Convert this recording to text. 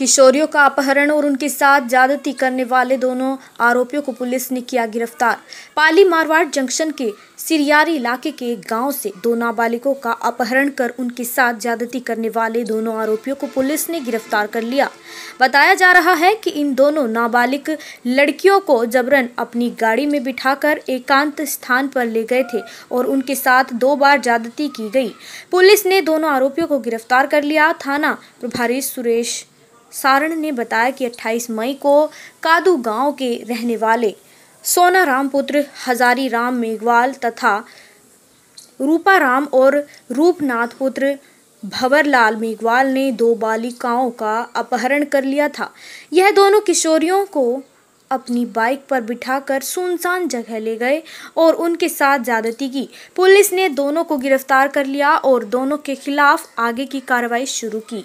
किशोरियों का अपहरण और उनके साथ ज्यादती करने वाले दोनों आरोपियों को पुलिस ने किया गिरफ्तार पाली मारवाड़ जंक्शन के सिरियारी इलाके के गांव से दो नाबालिगों का अपहरण कर उनके साथ ज्यादती करने वाले दोनों आरोपियों को पुलिस ने गिरफ्तार कर लिया बताया जा रहा है कि इन दोनों नाबालिग लड़कियों को जबरन अपनी गाड़ी में बिठाकर एकांत स्थान पर ले गए थे और उनके साथ दो बार ज्यादती की गई पुलिस ने दोनों आरोपियों को गिरफ्तार कर लिया थाना प्रभारी सुरेश सारण ने बताया कि 28 मई को कादू गांव के रहने वाले सोना राम पुत्र हजारी राम मेघवाल तथा रूपा राम और रूपनाथ पुत्र भंवरलाल मेघवाल ने दो बालिकाओं का अपहरण कर लिया था यह दोनों किशोरियों को अपनी बाइक पर बिठाकर सुनसान जगह ले गए और उनके साथ ज्यादती की पुलिस ने दोनों को गिरफ्तार कर लिया और दोनों के खिलाफ आगे की कार्रवाई शुरू की